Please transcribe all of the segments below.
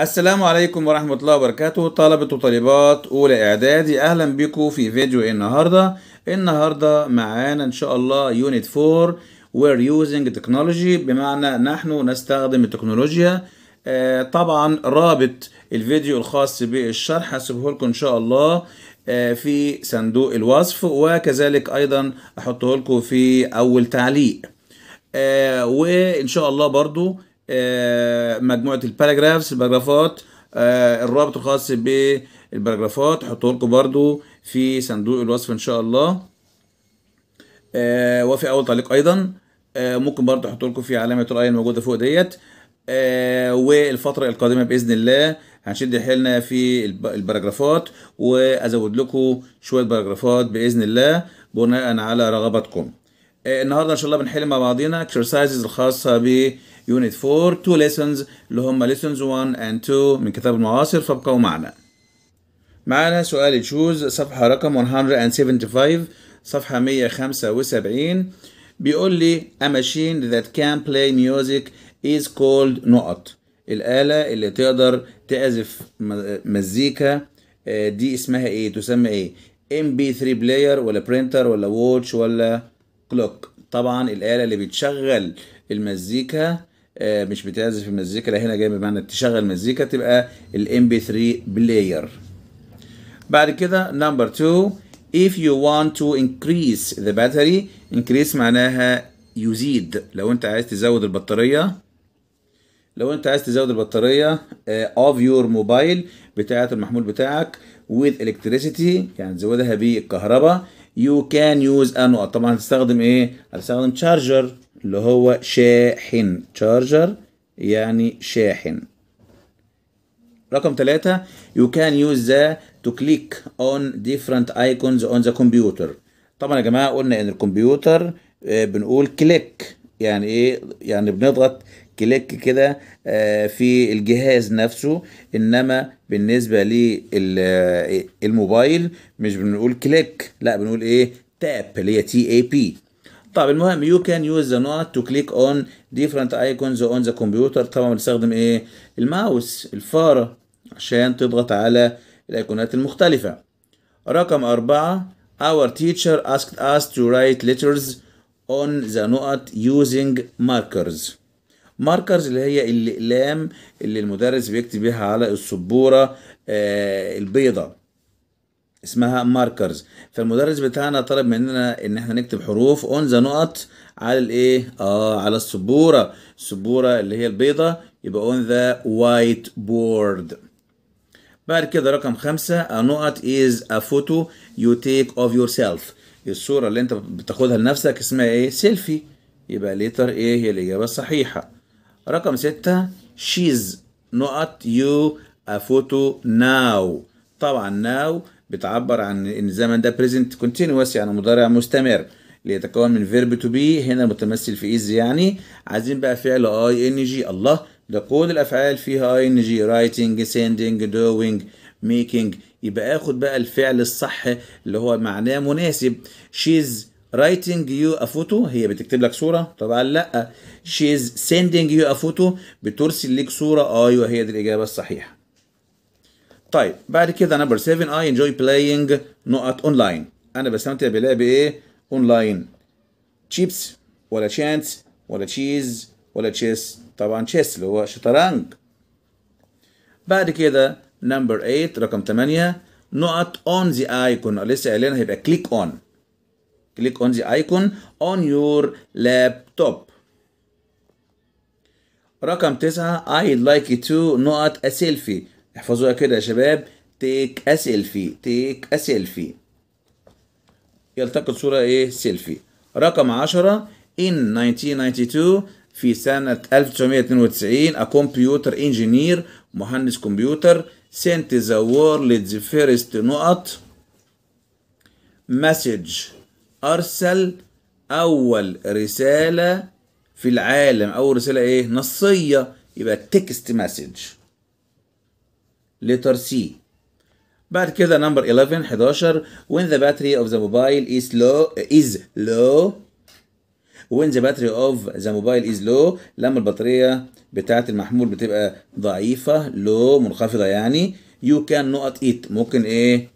السلام عليكم ورحمة الله وبركاته طلبة وطالبات أولى إعدادي أهلا بكم في فيديو النهاردة النهاردة معانا إن شاء الله يونت 4 We're using technology بمعنى نحن نستخدم التكنولوجيا آه، طبعا رابط الفيديو الخاص بالشرح هسيبه لكم إن شاء الله آه، في صندوق الوصف وكذلك أيضا أحطه لكم في أول تعليق آه، وإن شاء الله برضو آه، مجموعه الباراجرافز الباراجرافات آه، الرابط الخاص بالباراجرافات هحطه لكم برده في صندوق الوصف ان شاء الله آه، وفي اول تعليق ايضا ممكن برده احط لكم في علامه الراي الموجوده فوق ديت والفتره القادمه باذن الله هنشد حيلنا في الباراجرافات وازود لكم شويه باراجرافات باذن الله بناء على رغبتكم النهارده ان شاء الله بنحل مع بعضينا اكسرسايزز الخاصه ب يونت 4 2 ليسنز اللي هم ليسنز 1 اند 2 من كتاب المعاصر فابقوا معنا معنا سؤال تشوز صفحة رقم 175 صفحة 175 بيقول لي a machine that can play music is called نقط الآلة اللي تقدر تعزف مزيكا آه، دي اسمها ايه تسمى ايه MP3 player ولا printer ولا watch ولا clock طبعا الآلة اللي بتشغل المزيكا آه، مش بتعزف المزيكا لا هنا جاي بمعنى تشغل مزيكا تبقى الام بي 3 بلاير بعد كده نمبر 2 if you want to increase the battery increase معناها يزيد لو انت عايز تزود البطاريه لو انت عايز تزود البطاريه آه، of your mobile بتاعه المحمول بتاعك with electricity يعني تزودها بالكهرباء you can use انو طبعا هتستخدم ايه هتستخدم charger اللي هو شاحن تشارجر يعني شاحن رقم ثلاثة you can use the to click on different icons on the computer طبعا يا جماعة قلنا ان الكمبيوتر آه، بنقول كليك يعني ايه يعني بنضغط كليك كده آه، في الجهاز نفسه انما بالنسبة للموبايل آه، مش بنقول كليك لا بنقول ايه تاب اللي هي تي اي بي طب المهم you can use the knot to click on different icons on the computer طبعا بنستخدم ايه الماوس الفاره عشان تضغط على الايقونات المختلفه رقم أربعة our teacher asked us to write letters on the knot using markers ماركرز اللي هي الأقلام اللي المدرس بيكتب بيها على السبورة آه البيضة اسمها ماركرز فالمدرس بتاعنا طلب مننا ان احنا نكتب حروف اون ذا نقط على الايه اه على السبوره السبوره اللي هي البيضه يبقى اون ذا وايت بورد بعد كده رقم خمسة النقط ا فوتو يو تيك اوف يور سيلف الصورة اللي انت بتاخدها لنفسك اسمها ايه سيلفي يبقى ليتر ايه هي الإجابة الصحيحة رقم ستة شيز نقط يو ا فوتو ناو طبعا ناو بتعبر عن ان الزمن ده بريزنت كونتينوس يعني مضارع مستمر ليتكون من فيرب تو بي هنا متمثل في از يعني عايزين بقى فعل اي ان جي الله ده كل الافعال فيها اي ان جي رايتنج سيندنج دوينج ميكنج يبقى اخد بقى الفعل الصح اللي هو معناه مناسب شيز رايتنج يو ا فوتو هي بتكتب لك صوره طبعا لا شيز سيندنج يو ا فوتو بترسل لك صوره ايوه هي دي الاجابه الصحيحه طيب بعد كده نمبر 7 اي انجوي بلاينج نقط اونلاين انا بستمتع بلعب ايه اونلاين تشيبس ولا تشانس ولا تشيز ولا تشيس طبعا تشيس اللي هو شطرنج بعد كده نمبر 8 رقم 8 نقط اون ذا ايكون لسه قايلينها هيبقى كليك اون كليك اون ذا ايكون اون يور لابتوب رقم 9 I'd like to نقط a selfie احفظوها كده يا شباب تيك اسيلفي تيك اسيلفي يلتقط صورة ايه سيلفي رقم عشرة in 1992 في سنة 1992 a computer engineer مهندس كمبيوتر sent the world's first نقط message أرسل أول رسالة في العالم أول رسالة إيه نصية يبقى text message letter C بعد كده number 11 11 when the battery of the mobile is low is low when the battery of the mobile is low لما البطارية بتاعة المحمول بتبقى ضعيفة low منخفضة يعني you can not eat ممكن ايه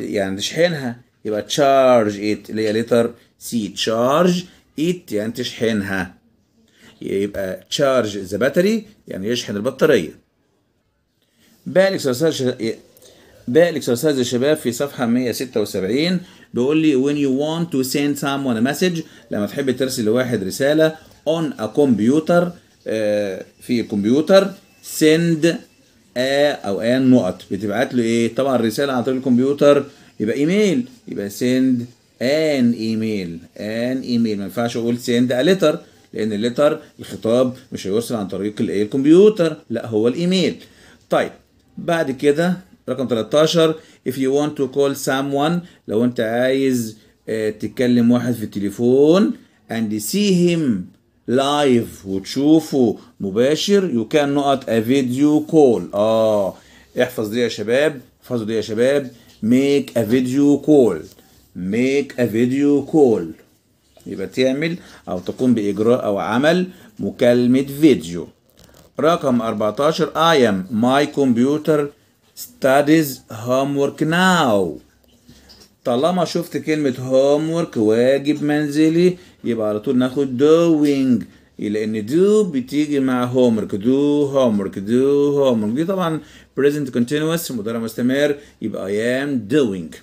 يعني تشحنها يبقى charge it اللي هي letter C charge it يعني تشحنها يبقى charge the battery يعني يشحن البطارية باقي الاكسرسايز باقي يا إيه، شباب في صفحه 176 بيقول لي when you want to send someone a message لما تحب ترسل لواحد رساله on a computer آه، في الكمبيوتر send a او ان نقط بتبعت له ايه طبعا الرساله عن طريق الكمبيوتر يبقى ايميل يبقى send an email an email ما ينفعش اقول send a letter لان اللتر الخطاب مش هيوصل عن طريق الايه الكمبيوتر لا هو الايميل طيب بعد كده رقم 13 if you want to call someone لو انت عايز تتكلم آه، واحد في التليفون and see him live وتشوفه مباشر you can not a video call اه احفظ دي يا شباب احفظوا دي يا شباب make a video call make a video call يبقى تعمل او تقوم باجراء او عمل مكالمه فيديو رقم 14 I am my computer studies homework now طالما شفت كلمة homework واجب منزلي يبقى على طول ناخد doing لأن do بتيجي مع homework do homework do homework دي طبعا present continuous مضارع مستمر يبقى I am doing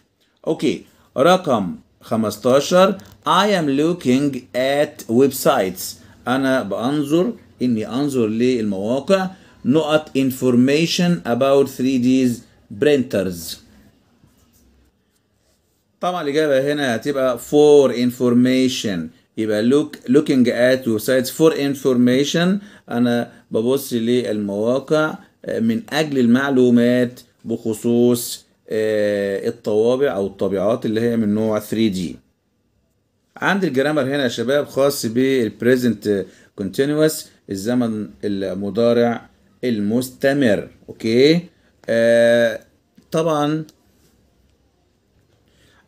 أوكي رقم 15 I am looking at websites أنا بأنظر اني انظر للمواقع نقط information about 3D printers طبعا الإجابة هنا هتبقى for information يبقى look looking at websites for information أنا ببص للمواقع آه، من أجل المعلومات بخصوص آه، الطوابع أو الطابعات اللي هي من نوع 3D عند الجرامر هنا يا شباب خاص بالبريزنت كونتينوس الزمن المضارع المستمر اوكي آه طبعا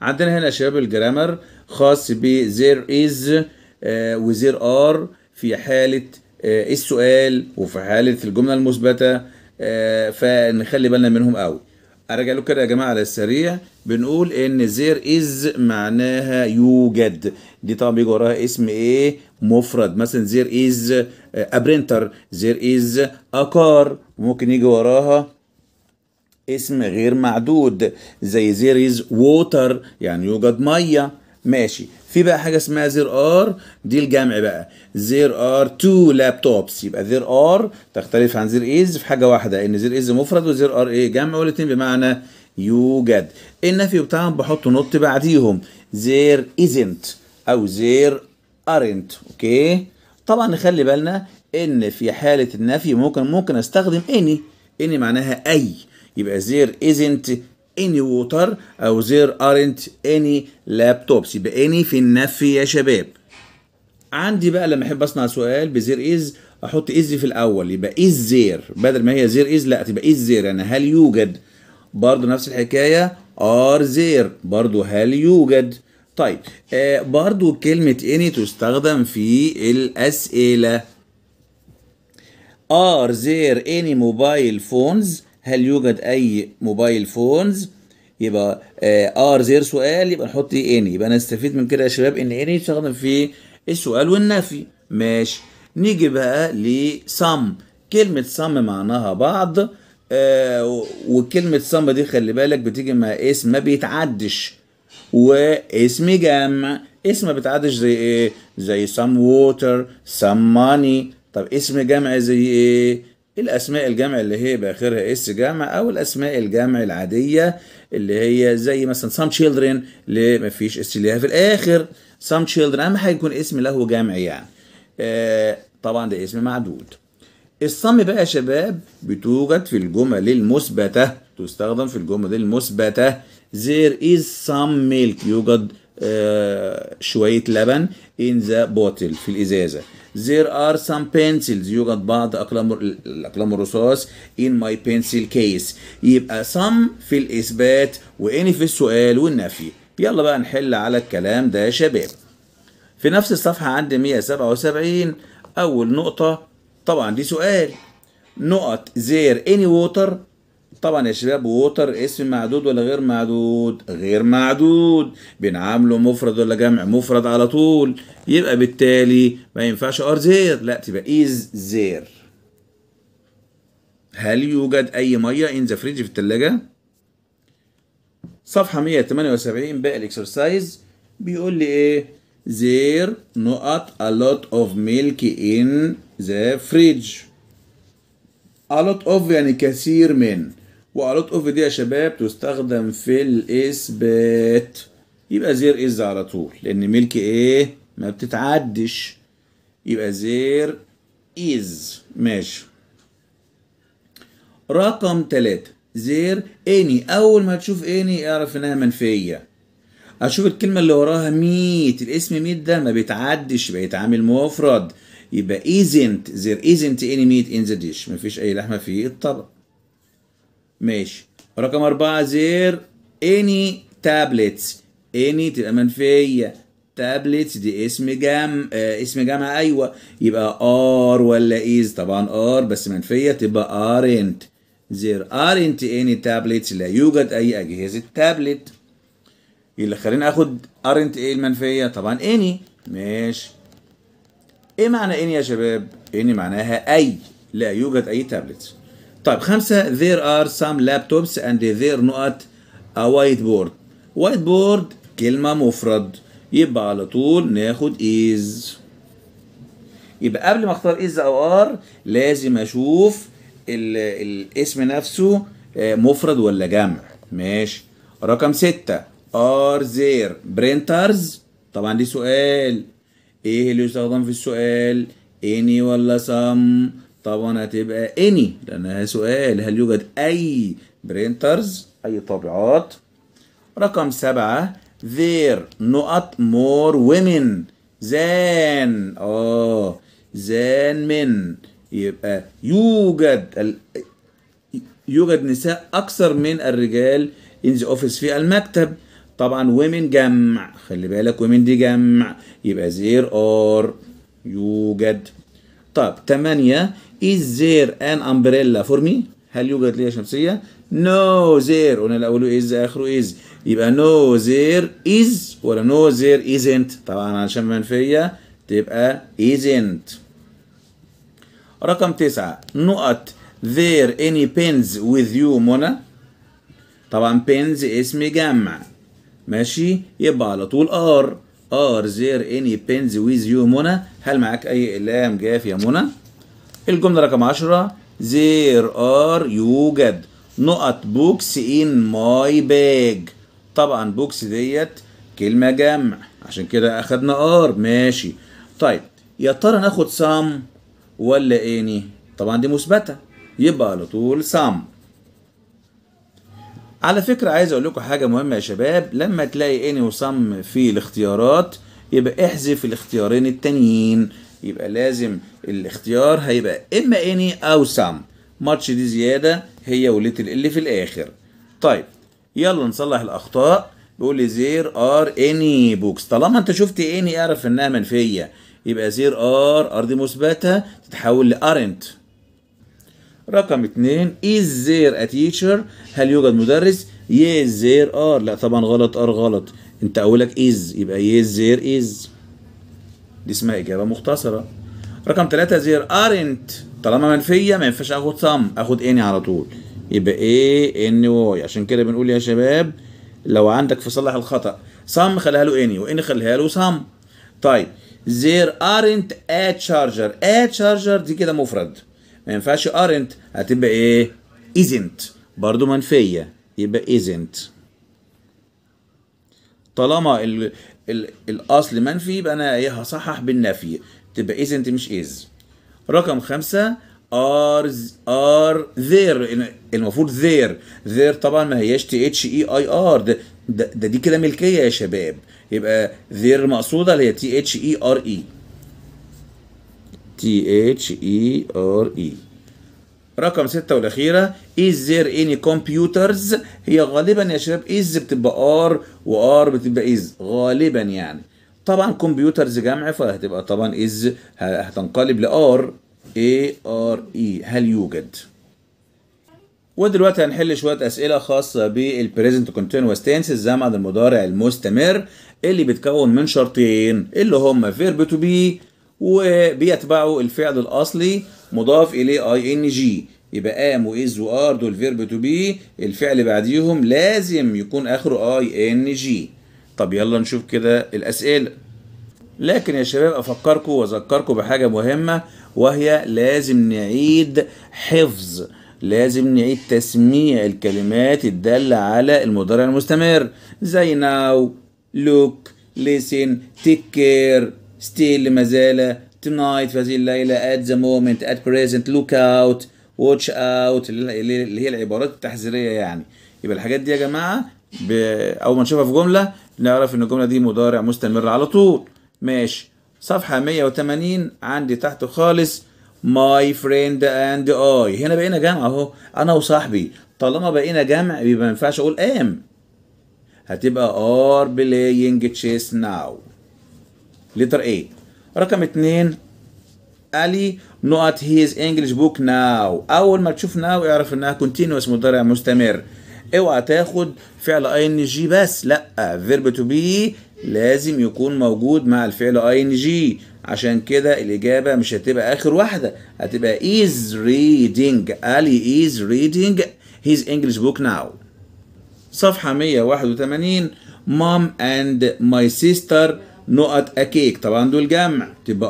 عندنا هنا يا شباب الجرامر خاص ب there is آه و there are في حالة آه السؤال وفي حالة الجملة المثبتة آه فنخلي بالنا منهم قوي ارجع له كده يا جماعه على السريع بنقول ان زير از معناها يوجد دي طبعا بيجي وراها اسم ايه مفرد مثلا زير از ابرنتر آه، زير از اكار ممكن يجي وراها اسم غير معدود زي زير از ووتر يعني يوجد ميه ماشي في بقى حاجه اسمها زير ار دي الجمع بقى زير ار تو لابتوبس يبقى زير ار تختلف عن زير ايز في حاجه واحده ان زير ايز مفرد وزير ار ايه جمع والاثنين بمعنى يوجد النفي بتاعهم بحط نط بعديهم زير ازنت او زير ارنت اوكي طبعا نخلي بالنا ان في حاله النفي ممكن ممكن استخدم اني اني معناها اي يبقى زير ازنت any water أو uh, there aren't any laptops يبقى اني في النفي يا شباب عندي بقى لما أحب أصنع سؤال بزير is أحط is في الأول يبقى is there بدل ما هي there is لا تبقى is there يعني هل يوجد برضه نفس الحكاية are there برضه هل يوجد طيب آه برضو كلمة اني تستخدم في الأسئلة are there any mobile phones هل يوجد أي موبايل فونز يبقى ار آه، آه، زير سؤال يبقى نحط اي ان يبقى نستفيد من كده يا شباب ان ان يستخدم في السؤال والنفي ماشي نيجي بقى لسم كلمة سم معناها بعض آه، وكلمة سم دي خلي بالك بتيجي مع اسم ما بيتعدش واسم جمع اسم ما بيتعدش زي ايه زي سم ووتر سم ماني طب اسم جمع زي ايه الأسماء الجمع اللي هي بآخرها اس جمع أو الأسماء الجمع العادية اللي هي زي مثلا some children اللي مفيش اس ليها في الآخر some children أهم حاجة يكون اسم له جمع يعني آه طبعا ده اسم معدود الصم بقى يا شباب بتوجد في الجمل المثبتة تستخدم في الجمل المثبتة there is some milk يوجد آه شوية لبن in the bottle في الإزازة there are some pencils يوجد بعض أقلام الأقلام الرصاص in my pencil case يبقى uh, some في الإثبات وإني في السؤال والنفي يلا بقى نحل على الكلام ده يا شباب في نفس الصفحة عند 177 أول نقطة طبعا دي سؤال نقط there any water طبعا يا شباب ووتر اسم معدود ولا غير معدود غير معدود بنعامله مفرد ولا جمع مفرد على طول يبقى بالتالي ما ينفعش ار زير لا تبقى از زير هل يوجد اي ميه ان ذا فريج في الثلاجه صفحه 178 باقي الاكسرسايز بيقول لي ايه زير نقط a lot of milk in the fridge a lot of يعني كثير من وألوت أوف دي يا شباب تستخدم في الإثبات يبقى زير إز على طول لأن ملك إيه ما بتتعدش يبقى زير إز ماشي رقم تلاتة زير اني اول ما تشوف اني اعرف انها منفيه أشوف الكلمه اللي وراها ميت الاسم ميت ده ما بيتعدش بيتعامل مفرد يبقى ايزنت زير ايزنت اني ميت ان ذا ديش مفيش اي لحمه في الطبق ماشي رقم أربعة زير any tablets any تبقى منفية تابلتس دي اسم جام آه اسم جامعة أيوة يبقى ار ولا ايز طبعا ار بس منفية تبقى ارنت there aren't any tablets لا يوجد أي أجهزة تابلت اللي خليني آخد aren't ايه المنفية طبعا any ماشي ايه معنى any يا شباب any معناها أي لا يوجد أي تابلتس طيب خمسة there are some laptops and there not a whiteboard whiteboard كلمة مفرد يبقى على طول ناخد is يبقى قبل ما اختار is او are لازم اشوف الاسم نفسه آه، مفرد ولا جمع ماشي رقم ستة are there printers طبعا دي سؤال ايه اللي يستخدم في السؤال any ولا some طبعا هتبقى اني لانها سؤال هل يوجد اي برينترز اي طابعات رقم سبعة there not more women than اه than men يبقى يوجد ال... يوجد نساء اكثر من الرجال in the office في المكتب طبعا women جمع خلي بالك women دي جمع يبقى there are يوجد طب تمانية Is there an umbrella for me? هل يوجد لي شمسية؟ No there قلنا الأول is آخره is يبقى no there is ولا no there isn't طبعا علشان منفية تبقى isn't رقم تسعة نقط there any pens with you منى طبعا pens اسم جمع ماشي يبقى على طول are are there any pens with you منى هل معاك أي أقلام جاف يا منى؟ الجملة رقم 10 there are يوجد نقط بوكس in my bag طبعا بوكس ديت كلمة جمع عشان كده أخدنا ار ماشي طيب يا ترى ناخد سام ولا اني طبعا دي مثبتة يبقى على طول سام على فكرة عايز أقول لكم حاجة مهمة يا شباب لما تلاقي اني وسام في الاختيارات يبقى احذف الاختيارين التانيين يبقى لازم الاختيار هيبقى اما اني او سام ماتش دي زياده هي وليتل اللي في الاخر طيب يلا نصلح الاخطاء بيقول لي زير ار اني بوكس طالما انت شفت اني اعرف انها منفيه يبقى زير ار ار دي مثبته تتحول لارنت رقم اتنين از زير اتيشر هل يوجد مدرس يز زير ار لا طبعا غلط ار غلط انت لك از يبقى يز زير از دي اسمها إجابة مختصرة رقم ثلاثة زير ارنت طالما منفية ما ينفعش آخد سم آخد اني على طول يبقى ايه ان واي عشان كده بنقول يا شباب لو عندك في صلح الخطأ سم خليها له اني واني خليها له سم طيب زير ارنت ا تشارجر ا تشارجر دي كده مفرد ما ينفعش ارنت هتبقى ايه ايزنت برضو منفية يبقى ايزنت طالما الاصل منفي يبقى انا ايه هصحح بالنفي تبقى انت مش از رقم خمسة ار ار ذير المفروض ذير ذير طبعا ما هياش تي اتش اي اي ار ده دي كده ملكيه يا شباب يبقى ذير مقصوده اللي هي تي اتش اي ار اي تي اتش اي ار اي رقم ستة والأخيرة is there any computers هي غالبا يا شباب is بتبقى ار R بتبقى is غالبا يعني طبعا كمبيوترز جمع فهتبقى طبعا is هتنقلب لار A R E هل يوجد ودلوقتي هنحل شوية أسئلة خاصة بالبريزنت كونتينوس تنس الزمن المضارع المستمر اللي بيتكون من شرطين اللي هم فيرب تو بي وبيتبعوا الفعل الأصلي مضاف اليه اي ان جي يبقى ام واز وار دول فيرب تو بي الفعل بعديهم لازم يكون اخره اي ان جي طب يلا نشوف كده الاسئله لكن يا شباب افكركم واذكركم بحاجه مهمه وهي لازم نعيد حفظ لازم نعيد تسميع الكلمات الدالة على المضارع المستمر زي ناو لوك ليسن تيك كير ستيل مازال tonight في هذه الليلة at the moment at present look out watch out اللي هي العبارات التحذيرية يعني يبقى الحاجات دي يا جماعة أول ما نشوفها في جملة نعرف إن الجملة دي مضارع مستمر على طول ماشي صفحة 180 عندي تحت خالص my friend and I هنا بقينا جمع اهو انا وصاحبي طالما بقينا جمع يبقى ما ينفعش اقول ام هتبقى are playing chess now letter A رقم اثنين الي نقط هيز انجلش بوك ناو اول ما تشوف ناو اعرف انها كونتينوس مضارع مستمر اوعى تاخد فعل اي ان جي بس لا فيرب تو بي لازم يكون موجود مع الفعل اي ان جي عشان كده الاجابه مش هتبقى اخر واحده هتبقى از ريدنج الي از ريدنج هيز انجلش بوك ناو صفحه 181 مام اند ماي سيستر نقط أكيك طبعا دول جمع تبقى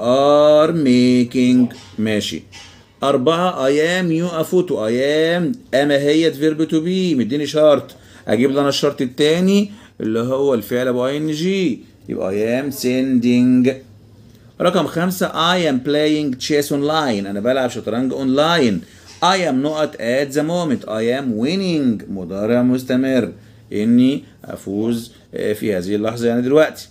آر ميكينج ماشي أربعة أي أم يو أفوتو أي أم أما هي فيرب تو بي مديني شرط أجيب لنا الشرط التاني اللي هو الفعل أبو أي إن جي يبقى أي أم سيندينج رقم خمسة أي أم بلاينج تشيس أون لاين أنا بلعب شطرنج أون لاين أي أم نقط آت ذا مومنت أي أم وينينج مضارع مستمر إني أفوز آه، في هذه اللحظة يعني دلوقتي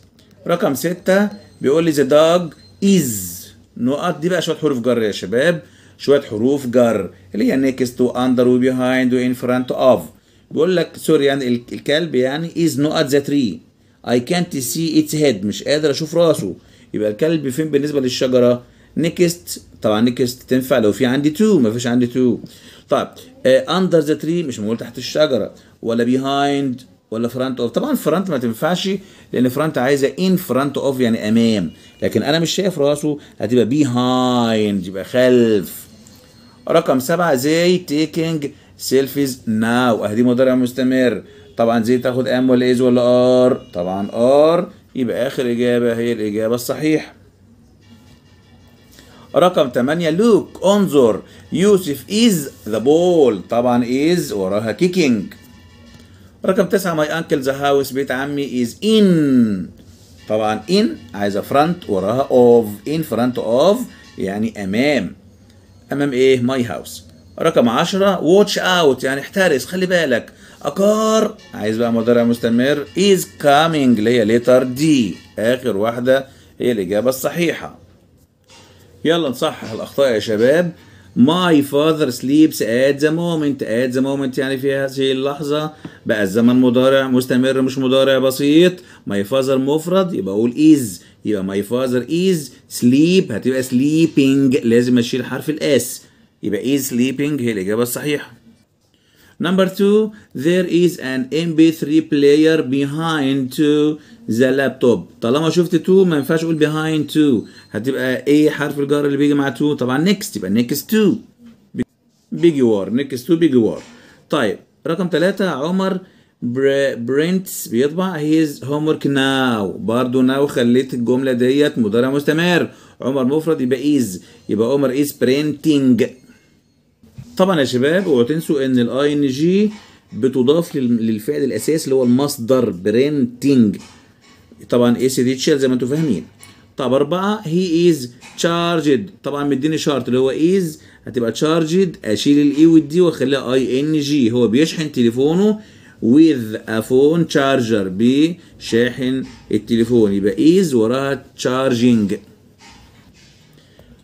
رقم ستة بيقول لي ذا داج از نقط دي بقى شويه حروف جر يا شباب شويه حروف جر اللي هي نيكست واندر وبيهايند وان فرونت اوف بيقول لك سوري يعني الكلب يعني از نقط ذا تري اي كانت سي اتس هيد مش قادر اشوف راسه يبقى الكلب فين بالنسبه للشجره نيكست طبعا نيكست تنفع لو في عندي تو مفيش عندي تو طيب اندر ذا تري مش مقول تحت الشجره ولا بيهايند ولا فرونت اوف طبعا فرونت ما تنفعش لان فرونت عايزه ان فرونت اوف يعني امام لكن انا مش شايف راسه هتبقى بيهايند يبقى خلف رقم سبعة زي تيكينج سيلفيز ناو اهدي مضارع مستمر طبعا زي تاخد ام ولا از ولا ار طبعا ار يبقى اخر اجابه هي الاجابه الصحيحه رقم 8 لوك انظر يوسف از ذا بول طبعا از وراها كيكينج رقم تسعة my uncle's house بيت عمي is in طبعا in عايزه front وراها of in front of يعني امام امام ايه ماي هاوس رقم 10 واتش اوت يعني احترس خلي بالك اكار عايز بقى مضارع مستمر is coming اللي هي ليتر دي اخر واحده هي الاجابه الصحيحه يلا نصحح الاخطاء يا شباب ماي فاذر سليبس ات ذا مومنت ات ذا مومنت يعني في هذه اللحظه بقى الزمن مضارع مستمر مش مضارع بسيط ماي فاذر مفرد يبقى اقول از يبقى ماي فاذر از سليب هتبقى سليبنج لازم اشيل حرف الاس يبقى از سليبنج هي الاجابه الصحيحه Number two, there is an MP3 player behind to the laptop. طالما شفت 2 ما ينفعش اقول behind 2 هتبقى ايه حرف الجر اللي بيجي مع 2 طبعا next يبقى next 2 بيجي وار next 2 بيجي وار طيب رقم 3 عمر برينتس بيطبع هيز هوم ورك ناو برضه ناو خليت الجمله ديت مضارع مستمر عمر مفرد يبقى is، يبقى عمر از printing. طبعا يا شباب اوعوا تنسوا ان الاي ان جي بتضاف للفعل الاساسي اللي هو المصدر برينتنج طبعا اس تشيل زي ما انتم فاهمين طب اربعه هي از تشارجد طبعا مديني شرط اللي هو از هتبقى تشارجد اشيل الاي e والدي واخليها اي ان جي هو بيشحن تليفونه with a phone charger بشاحن التليفون يبقى is وراها charging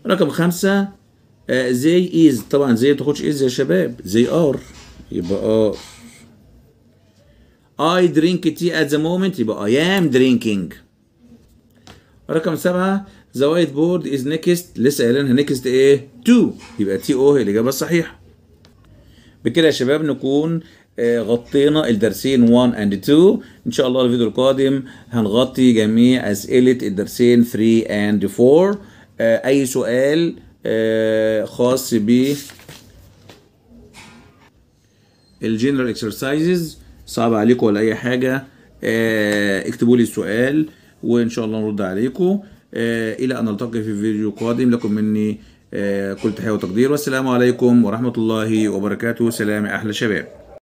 رقم خمسة آه، زي ايز طبعا زي ما تاخدش ايز يا شباب زي ار يبقى ار I drink tea at the moment يبقى I am drinking رقم سبعة The white board is next لسه قايلينها next ايه؟ to يبقى تي او هي الإجابة الصحيحة بكده يا شباب نكون آه، غطينا الدرسين 1 and 2 ان شاء الله الفيديو القادم هنغطي جميع اسئله الدرسين 3 and 4 آه، اي سؤال آه، خاص ب الجنرال اكسرسايزز صعب عليكم ولا اي حاجه آه، اكتبوا لي السؤال وان شاء الله نرد عليكم آه، الى ان نلتقي في فيديو قادم لكم مني كل تحيه وتقدير والسلام عليكم ورحمه الله وبركاته سلام احلى شباب